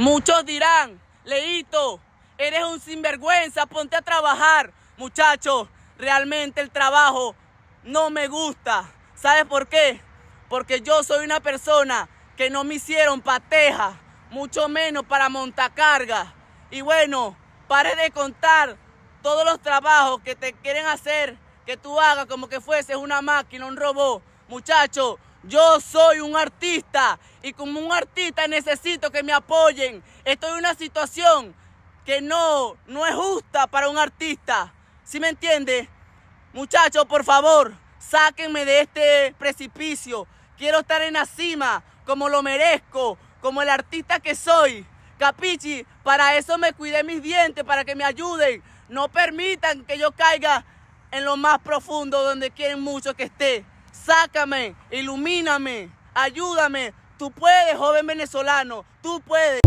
Muchos dirán, Leito, eres un sinvergüenza, ponte a trabajar. Muchachos, realmente el trabajo no me gusta. ¿Sabes por qué? Porque yo soy una persona que no me hicieron pateja, mucho menos para montacarga. Y bueno, pare de contar todos los trabajos que te quieren hacer que tú hagas como que fueses una máquina, un robot. Muchachos, yo soy un artista y como un artista necesito que me apoyen. Estoy en una situación que no, no es justa para un artista. ¿Sí me entiende? Muchachos, por favor, sáquenme de este precipicio. Quiero estar en la cima como lo merezco, como el artista que soy. Capichi, para eso me cuidé mis dientes, para que me ayuden. No permitan que yo caiga en lo más profundo donde quieren mucho que esté. Sácame, ilumíname, ayúdame. Tú puedes, joven venezolano, tú puedes.